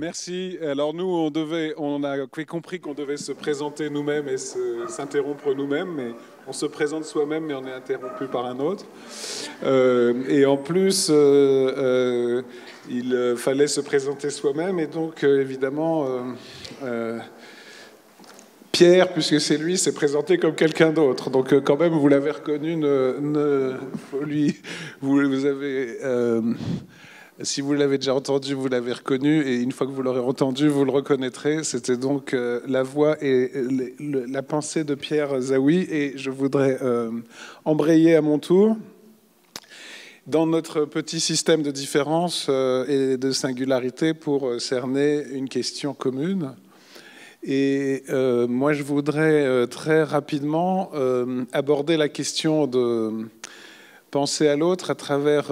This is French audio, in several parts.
Merci. Alors nous, on, devait, on a compris qu'on devait se présenter nous-mêmes et s'interrompre nous-mêmes, mais on se présente soi-même mais on est interrompu par un autre. Euh, et en plus, euh, euh, il fallait se présenter soi-même et donc évidemment... Pierre, puisque c'est lui, s'est présenté comme quelqu'un d'autre. Donc quand même, vous l'avez reconnu, ne, lui, vous, vous avez si vous l'avez déjà entendu, vous l'avez reconnu, et une fois que vous l'aurez entendu, vous le reconnaîtrez. C'était donc euh, la voix et la pensée de Pierre Zawi, et je voudrais euh, embrayer à mon tour. Dans notre petit système de différence euh, et de singularité pour cerner une question commune. Et moi, je voudrais très rapidement aborder la question de penser à l'autre à travers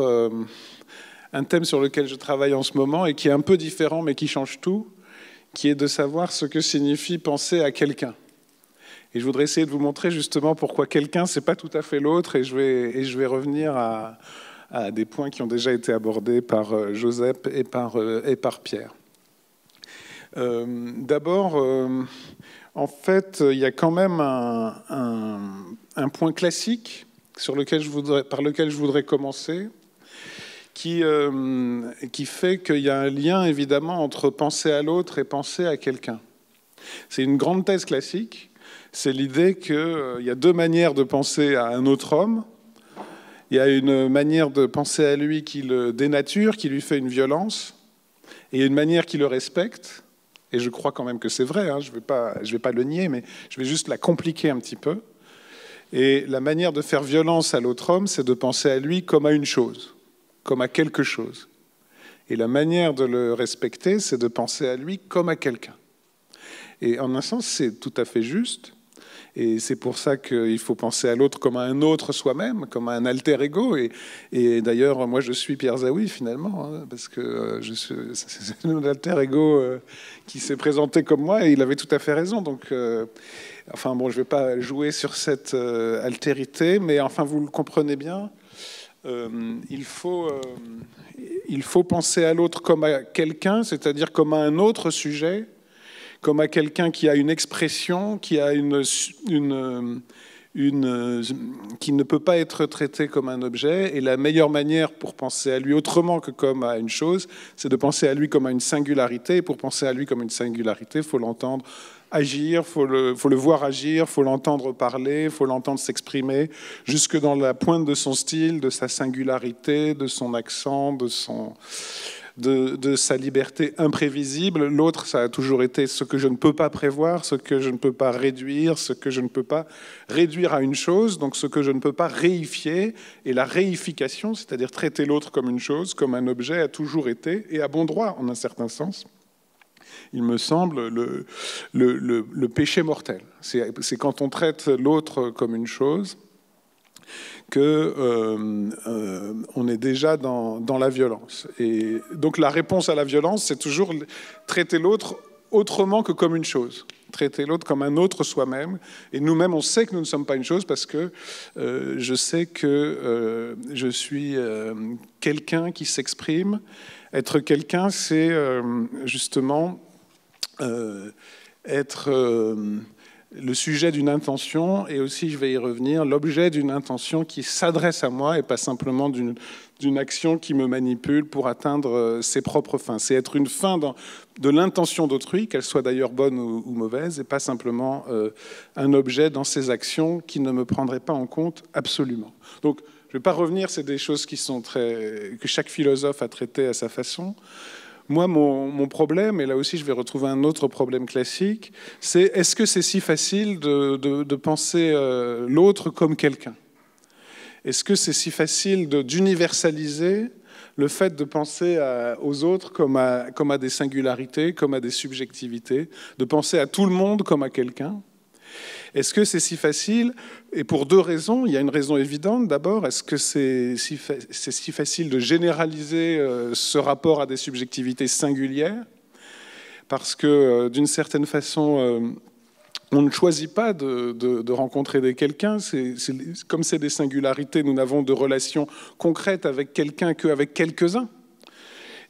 un thème sur lequel je travaille en ce moment et qui est un peu différent mais qui change tout, qui est de savoir ce que signifie penser à quelqu'un. Et je voudrais essayer de vous montrer justement pourquoi quelqu'un, n'est pas tout à fait l'autre, et je vais, et je vais revenir à, des points qui ont déjà été abordés par euh, Joseph et par, euh, et par Pierre. Euh, d'abord, en fait, il y a quand même un, un, un point classique sur lequel je voudrais, par lequel je voudrais commencer, euh, qui, fait qu'il y a un lien évidemment entre penser à l'autre et penser à quelqu'un. C'est une grande thèse classique, c'est l'idée qu'il euh, y a deux manières de penser à un autre homme. Il y a une manière de penser à lui qui le dénature, qui lui fait une violence, et une manière qui le respecte. Et je crois quand même que c'est vrai, hein, je ne vais pas le nier, mais je vais juste la compliquer un petit peu. Et la manière de faire violence à l'autre homme, c'est de penser à lui comme à une chose comme à quelque chose. Et la manière de le respecter, c'est de penser à lui comme à quelqu'un. Et en un sens, c'est tout à fait juste. Et c'est pour ça qu'il faut penser à l'autre comme à un autre soi-même, comme à un alter ego. Et, d'ailleurs, moi, je suis Pierre Zawi, finalement, hein, parce que euh, c'est un alter ego euh, qui s'est présenté comme moi, et il avait tout à fait raison. Donc, euh, enfin, bon, je ne vais pas jouer sur cette altérité, mais enfin, vous le comprenez bien. Euh, il, faut, euh, il faut penser à l'autre comme à quelqu'un, c'est-à-dire comme à un autre sujet, comme à quelqu'un qui a une expression, qui a une euh, qui ne peut pas être traité comme un objet. Et la meilleure manière pour penser à lui autrement que comme à une chose, c'est de penser à lui comme à une singularité. Et pour penser à lui comme une singularité, faut l'entendre agir, faut le, faut le voir agir, faut l'entendre parler, faut l'entendre s'exprimer, jusque dans la pointe de son style, de sa singularité, de son accent, de son de, sa liberté imprévisible. L'autre, ça a toujours été ce que je ne peux pas prévoir, ce que je ne peux pas réduire, ce que je ne peux pas réduire à une chose, donc ce que je ne peux pas réifier. Et la réification, c'est-à-dire traiter l'autre comme une chose, comme un objet, a toujours été, et à bon droit en un certain sens il me semble, le péché mortel. C'est quand on traite l'autre comme une chose que euh, euh, on est déjà dans, la violence. Et donc la réponse à la violence, c'est toujours traiter l'autre autrement que comme une chose. Traiter l'autre comme un autre soi-même. Et nous-mêmes, on sait que nous ne sommes pas une chose parce que euh, je sais que je suis quelqu'un qui s'exprime. Être quelqu'un, c'est justement être le sujet d'une intention et aussi, je vais y revenir, l'objet d'une intention qui s'adresse à moi et pas simplement d'une action qui me manipule pour atteindre euh, ses propres fins. C'est être une fin de l'intention d'autrui, qu'elle soit d'ailleurs bonne ou, mauvaise, et pas simplement euh, un objet dans ses actions qui ne me prendrait pas en compte absolument. Donc, je ne vais pas revenir, c'est des choses qui sont très, que chaque philosophe a traitées à sa façon. Moi, mon, problème, et là aussi je vais retrouver un autre problème classique, c'est est-ce que c'est si facile de, penser euh, l'autre comme quelqu'un Est-ce que c'est si facile d'universaliser le fait de penser aux autres comme à des singularités, comme à des subjectivités, de penser à tout le monde comme à quelqu'un est-ce que c'est si facile Et pour deux raisons. Il y a une raison évidente. D'abord, est-ce que c'est si, facile de généraliser euh, ce rapport à des subjectivités singulières Parce que euh, d'une certaine façon, euh, on ne choisit pas de, de rencontrer des quelqu'un. Comme c'est des singularités, nous n'avons de relations concrètes avec quelqu'un qu'avec quelques-uns.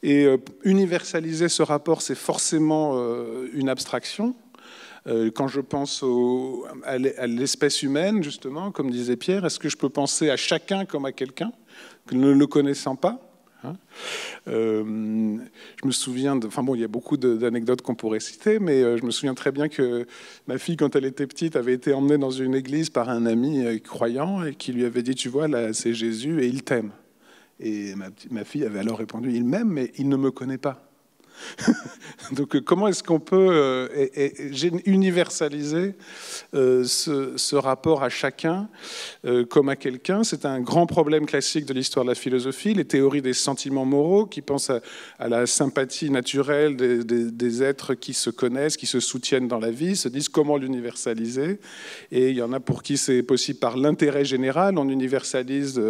Et universaliser ce rapport, c'est forcément une abstraction. Euh, quand je pense à l'espèce humaine, justement, comme disait Pierre, est-ce que je peux penser à chacun comme à quelqu'un, ne le connaissant pas hein euh, je me souviens, enfin bon, il y a beaucoup d'anecdotes qu'on pourrait citer, mais euh, je me souviens très bien que ma fille, quand elle était petite, avait été emmenée dans une église par un ami croyant et qui lui avait dit, tu vois, là, c'est Jésus et il t'aime. Et ma, ma, fille avait alors répondu, il m'aime, mais il ne me connaît pas. Donc euh, comment est-ce qu'on peut euh, universaliser euh, ce, rapport à chacun comme à quelqu'un C'est un grand problème classique de l'histoire de la philosophie, les théories des sentiments moraux qui pensent à, la sympathie naturelle des, êtres qui se connaissent, qui se soutiennent dans la vie, se disent comment l'universaliser. Et il y en a pour qui c'est possible par l'intérêt général, on universalise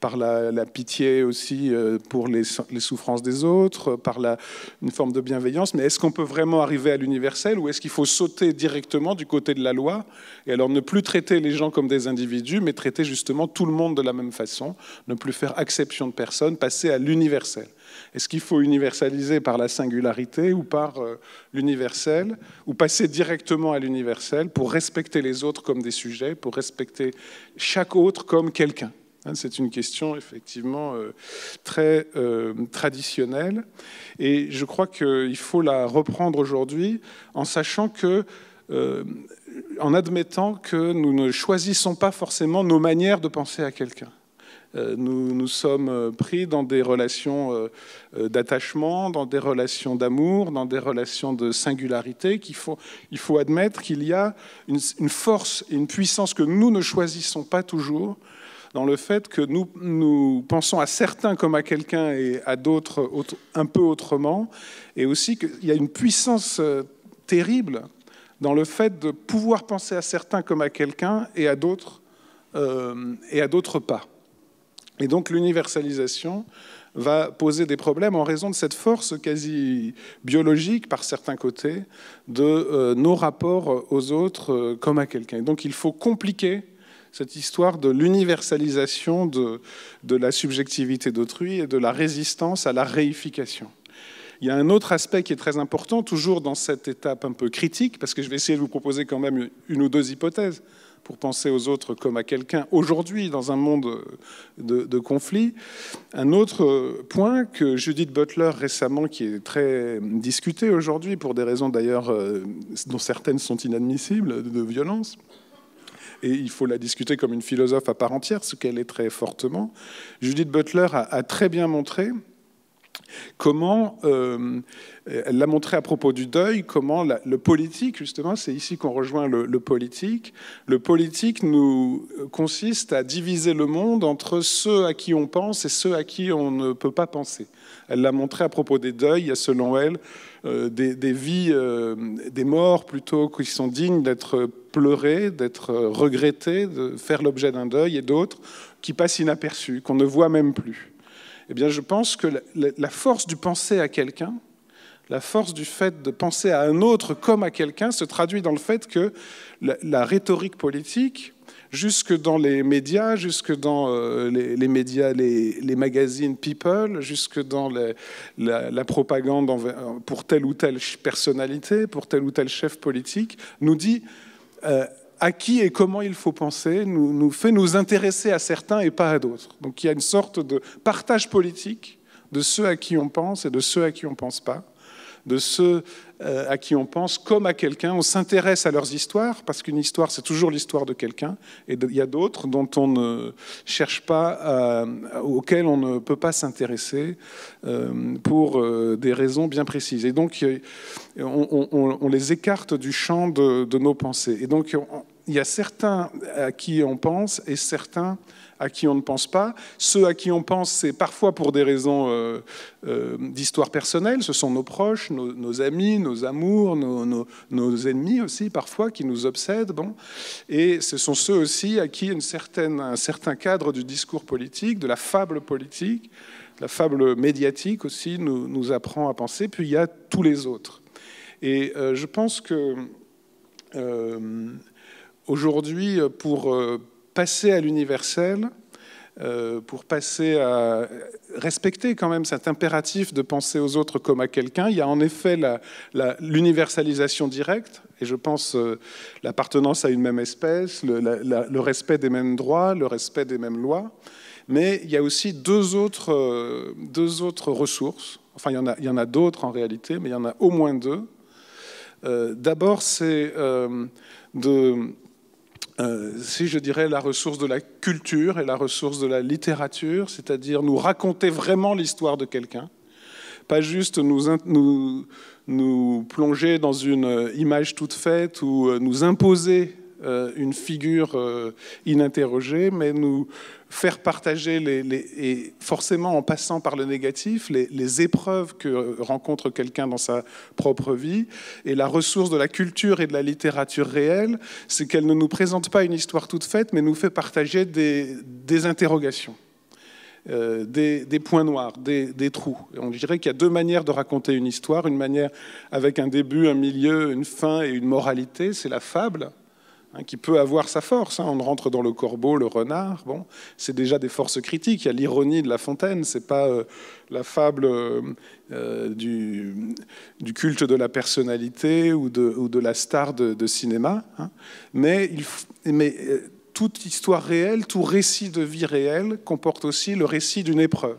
par la, pitié aussi pour les, les souffrances des autres, par la une forme de bienveillance, mais est-ce qu'on peut vraiment arriver à l'universel ou est-ce qu'il faut sauter directement du côté de la loi et alors ne plus traiter les gens comme des individus, mais traiter justement tout le monde de la même façon, ne plus faire exception de personne, passer à l'universel Est-ce qu'il faut universaliser par la singularité ou par euh, l'universel, ou passer directement à l'universel pour respecter les autres comme des sujets, pour respecter chaque autre comme quelqu'un Hein, c'est une question effectivement euh, très euh, traditionnelle et je crois qu'il faut la reprendre aujourd'hui en sachant que euh, en admettant que nous ne choisissons pas forcément nos manières de penser à quelqu'un. Nous, nous, sommes pris dans des relations d'attachement, dans des relations d'amour, dans des relations de singularité qu'il faut, il faut admettre qu'il y a une, une, force et une puissance que nous ne choisissons pas toujours dans le fait que nous, pensons à certains comme à quelqu'un et à d'autres un peu autrement, et aussi qu'il y a une puissance euh, terrible dans le fait de pouvoir penser à certains comme à quelqu'un et à d'autres euh, et à d'autres pas. Et donc l'universalisation va poser des problèmes en raison de cette force quasi biologique par certains côtés de euh, nos rapports aux autres comme à quelqu'un. donc il faut compliquer cette histoire de l'universalisation de, la subjectivité d'autrui et de la résistance à la réification. Il y a un autre aspect qui est très important, toujours dans cette étape un peu critique, parce que je vais essayer de vous proposer quand même une ou deux hypothèses pour penser aux autres comme à quelqu'un aujourd'hui dans un monde de, de conflits. Un autre point que Judith Butler récemment, qui est très discuté aujourd'hui, pour des raisons d'ailleurs euh, dont certaines sont inadmissibles, de violence, et il faut la discuter comme une philosophe à part entière, ce qu'elle est très fortement. Judith Butler a, très bien montré Comment, euh, elle l'a montré à propos du deuil, comment le politique, justement, c'est ici qu'on rejoint le, politique, le politique nous euh, consiste à diviser le monde entre ceux à qui on pense et ceux à qui on ne peut pas penser. Elle l'a montré à propos des deuils, il y a selon elle euh, des, vies, des morts plutôt, qui sont dignes d'être pleurées, d'être regrettées, de faire l'objet d'un deuil, et d'autres qui passent inaperçus, qu'on ne voit même plus eh bien je pense que la force du penser à quelqu'un, la force du fait de penser à un autre comme à quelqu'un se traduit dans le fait que la, rhétorique politique, jusque dans les médias, jusque dans euh, les, médias, les, magazines People, jusque dans la, propagande pour telle ou telle personnalité, pour tel ou tel chef politique, nous dit euh, à qui et comment il faut penser nous, nous fait nous intéresser à certains et pas à d'autres. Donc il y a une sorte de partage politique de ceux à qui on pense et de ceux à qui on ne pense pas, de ceux euh, à qui on pense comme à quelqu'un. On s'intéresse à leurs histoires, parce qu'une histoire, c'est toujours l'histoire de quelqu'un, et il y a d'autres dont on ne cherche pas, auxquels on ne peut pas s'intéresser euh, pour euh, des raisons bien précises. Et donc, on, les écarte du champ de, de nos pensées. Et donc, il y a certains à qui on pense et certains à qui on ne pense pas. Ceux à qui on pense, c'est parfois pour des raisons euh, euh, d'histoire personnelle. Ce sont nos proches, nos, amis, nos amours, nos, ennemis aussi, parfois, qui nous obsèdent. Bon. Et ce sont ceux aussi à qui une certaine, un certain cadre du discours politique, de la fable politique, la fable médiatique aussi, nous, nous, apprend à penser. Puis il y a tous les autres. Et euh, je pense que... Aujourd'hui, euh, pour euh, passer à l'universel, euh, pour passer à respecter quand même cet impératif de penser aux autres comme à quelqu'un. Il y a en effet l'universalisation directe, et je pense l'appartenance à une même espèce, le, respect des mêmes droits, le respect des mêmes lois. Mais il y a aussi deux autres, deux autres ressources. Enfin, il y en a, il y en a d'autres en réalité, mais il y en a au moins deux. D'abord, c'est de euh, si je dirais la ressource de la culture et la ressource de la littérature, c'est-à-dire nous raconter vraiment l'histoire de quelqu'un, pas juste nous, nous, plonger dans une image toute faite ou euh, nous imposer euh, une figure euh, ininterrogée, mais nous faire partager, les, et forcément en passant par le négatif, les, épreuves que rencontre quelqu'un dans sa propre vie. Et la ressource de la culture et de la littérature réelle, c'est qu'elle ne nous présente pas une histoire toute faite, mais nous fait partager des, interrogations. Euh, des, points noirs, des, des trous. Et on dirait qu'il y a deux manières de raconter une histoire. Une manière avec un début, un milieu, une fin et une moralité, c'est la fable. Hein, qui peut avoir sa force. Hein. On rentre dans le corbeau, le renard. Bon, c'est déjà des forces critiques. Il y a l'ironie de La Fontaine. C'est pas euh, la fable euh, euh, du, culte de la personnalité ou de, la star de, cinéma. Hein. mais toute histoire réelle, tout récit de vie réelle comporte aussi le récit d'une épreuve.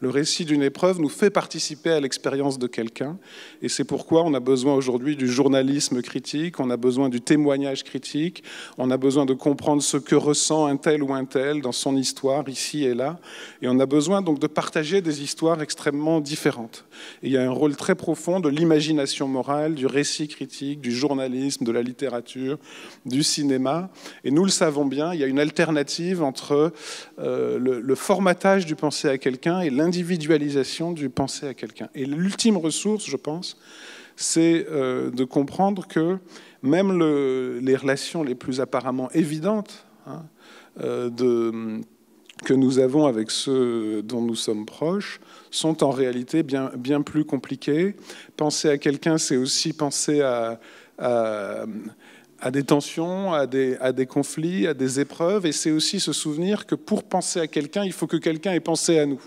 Le récit d'une épreuve nous fait participer à l'expérience de quelqu'un. Et c'est pourquoi on a besoin aujourd'hui du journalisme critique, on a besoin du témoignage critique, on a besoin de comprendre ce que ressent un tel ou un tel dans son histoire, ici et là. Et on a besoin donc de partager des histoires extrêmement différentes. il y a un rôle très profond de l'imagination morale, du récit critique, du journalisme, de la littérature, du cinéma. Et nous le savons bien, il y a une alternative entre euh, le, formatage du penser à quelqu'un et l'individualisme Individualisation du penser à quelqu'un. Et l'ultime ressource, je pense, c'est euh, de comprendre que même le, les relations les plus apparemment évidentes hein, euh, de, que nous avons avec ceux dont nous sommes proches sont en réalité bien, bien plus compliquées. Penser à quelqu'un, c'est aussi penser à, à des tensions, à des, à des, conflits, à des épreuves, et c'est aussi se souvenir que pour penser à quelqu'un, il faut que quelqu'un ait pensé à nous.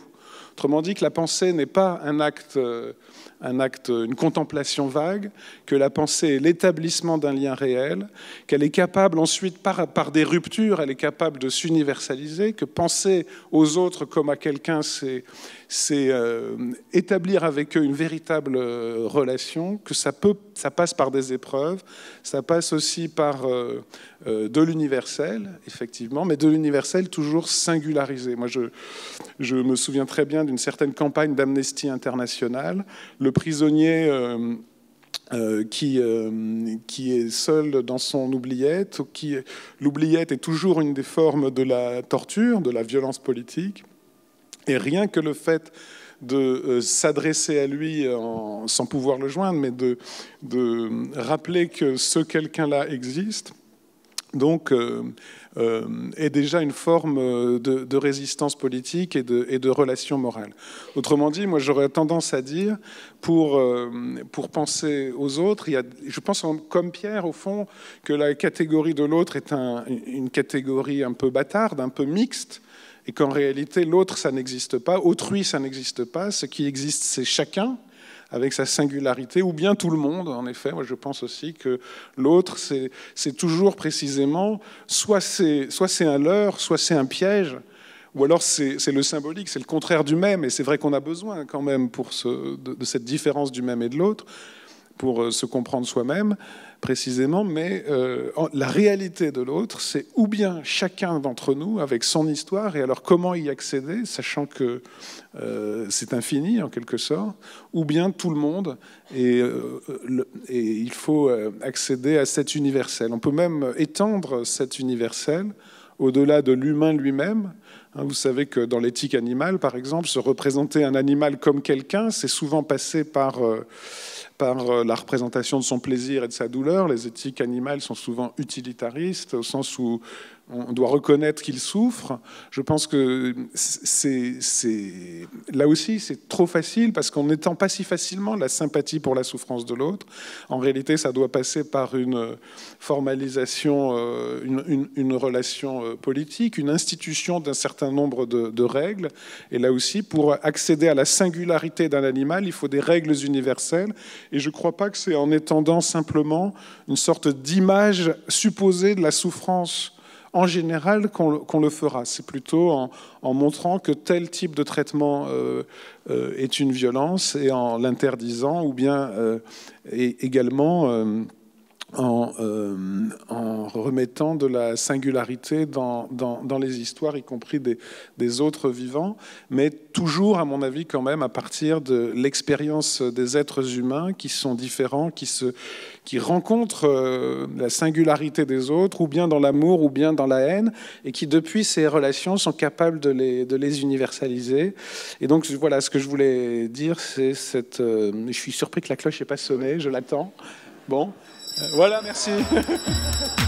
Autrement dit, que la pensée n'est pas un acte, euh, un acte, euh, une contemplation vague, que la pensée est l'établissement d'un lien réel, qu'elle est capable ensuite, par, par des ruptures, elle est capable de s'universaliser, que penser aux autres comme à quelqu'un, c'est c'est euh, établir avec eux une véritable relation, que ça, peut, ça passe par des épreuves, ça passe aussi par de l'universel, effectivement, mais de l'universel toujours singularisé. Moi, je, je me souviens très bien une certaine campagne d'amnestie internationale. Le prisonnier euh, euh, qui, euh, qui est seul dans son oubliette, qui l'oubliette est toujours une des formes de la torture, de la violence politique, et rien que le fait de s'adresser à lui sans pouvoir le joindre, mais de, de rappeler que ce quelqu'un-là existe, donc euh, est déjà une forme euh, de, résistance politique et de, relation morale. Autrement dit, moi j'aurais tendance à dire, pour, euh, penser aux autres, je pense comme Pierre au fond que la catégorie de l'autre est une catégorie un peu bâtarde, un peu mixte, et qu'en réalité l'autre ça n'existe pas, autrui ça n'existe pas, ce qui existe c'est chacun avec sa singularité, ou bien tout le monde, en effet. Moi, je pense aussi que l'autre, c'est toujours précisément, soit c'est un leurre, soit c'est un piège, ou alors c'est le symbolique, c'est le contraire du même, et c'est vrai qu'on a besoin quand même de cette différence du même et de l'autre pour euh, se comprendre soi-même, précisément, mais euh, la réalité de l'autre, c'est ou bien chacun d'entre nous avec son histoire, et alors comment y accéder, sachant que euh, c'est infini en quelque sorte, ou bien tout le monde, et, et il faut accéder à cet universel. On peut même étendre cet universel au-delà de l'humain lui-même. Hein, vous savez que dans l'éthique animale, par exemple, se représenter un animal comme quelqu'un, c'est souvent passé par par la représentation de son plaisir et de sa douleur. Les éthiques animales sont souvent utilitaristes, au sens où on doit reconnaître qu'il souffre. Je pense que c'est là aussi, c'est trop facile parce qu'on n'étend pas si facilement la sympathie pour la souffrance de l'autre. En réalité, ça doit passer par une formalisation, euh, une, relation euh, politique, une institution d'un certain nombre de, de, règles. Et là aussi, pour accéder à la singularité d'un animal, il faut des règles universelles. Et je ne crois pas que c'est en étendant simplement une sorte d'image supposée de la souffrance en général qu'on le, fera. C'est plutôt en, montrant que tel type de traitement euh, euh, est une violence et en l'interdisant, ou bien euh, également euh, en, remettant de la singularité dans, dans, les histoires, y compris des, des, autres vivants, mais toujours, à mon avis, quand même, à partir de l'expérience des êtres humains qui sont différents, qui, se, qui rencontrent euh, la singularité des autres, ou bien dans l'amour, ou bien dans la haine, et qui, depuis ces relations, sont capables de les, de les universaliser. Et donc, voilà, ce que je voulais dire, c'est cette... Euh, je suis surpris que la cloche n'ait pas sonné, je l'attends. Bon, euh, voilà, merci.